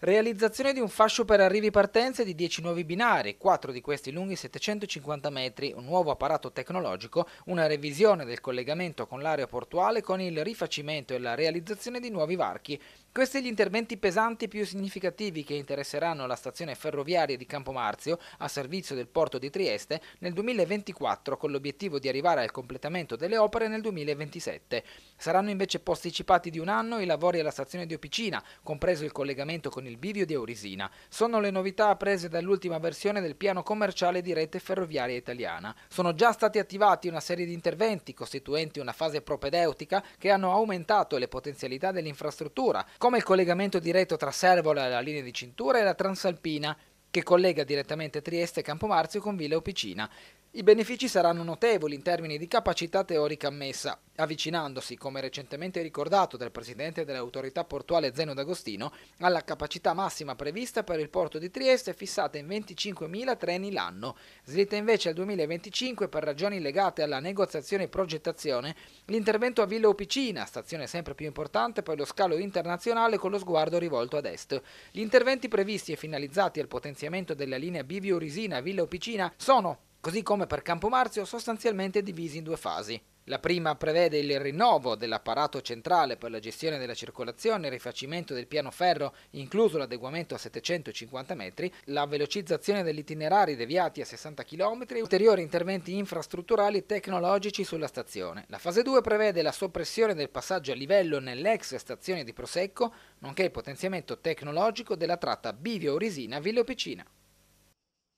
Realizzazione di un fascio per arrivi e partenze di 10 nuovi binari, 4 di questi lunghi 750 metri, un nuovo apparato tecnologico, una revisione del collegamento con l'area portuale con il rifacimento e la realizzazione di nuovi varchi. Questi gli interventi pesanti più significativi che interesseranno la stazione ferroviaria di Campomarzio a servizio del porto di Trieste nel 2024 con l'obiettivo di arrivare al completamento delle opere nel 2027. Saranno invece posticipati di un anno i lavori alla stazione di Opicina, compreso il collegamento con con il bivio di Eurisina sono le novità apprese dall'ultima versione del piano commerciale di rete ferroviaria italiana. Sono già stati attivati una serie di interventi costituenti una fase propedeutica che hanno aumentato le potenzialità dell'infrastruttura, come il collegamento diretto tra Servola e la linea di cintura e la Transalpina, che collega direttamente Trieste e Campomarzio con Villa Opicina. I benefici saranno notevoli in termini di capacità teorica ammessa, avvicinandosi, come recentemente ricordato dal presidente dell'autorità portuale Zeno D'Agostino, alla capacità massima prevista per il porto di Trieste fissata in 25.000 treni l'anno, slitta invece al 2025 per ragioni legate alla negoziazione e progettazione l'intervento a Villa Opicina, stazione sempre più importante per lo scalo internazionale con lo sguardo rivolto ad est. Gli interventi previsti e finalizzati al potenziamento della linea Bivio Risina-Villa Opicina sono così come per Campomarzio sostanzialmente divisi in due fasi. La prima prevede il rinnovo dell'apparato centrale per la gestione della circolazione, il rifacimento del piano ferro, incluso l'adeguamento a 750 metri, la velocizzazione degli itinerari deviati a 60 km e ulteriori interventi infrastrutturali e tecnologici sulla stazione. La fase 2 prevede la soppressione del passaggio a livello nell'ex stazione di Prosecco, nonché il potenziamento tecnologico della tratta Bivio Orisina-Villa Picina.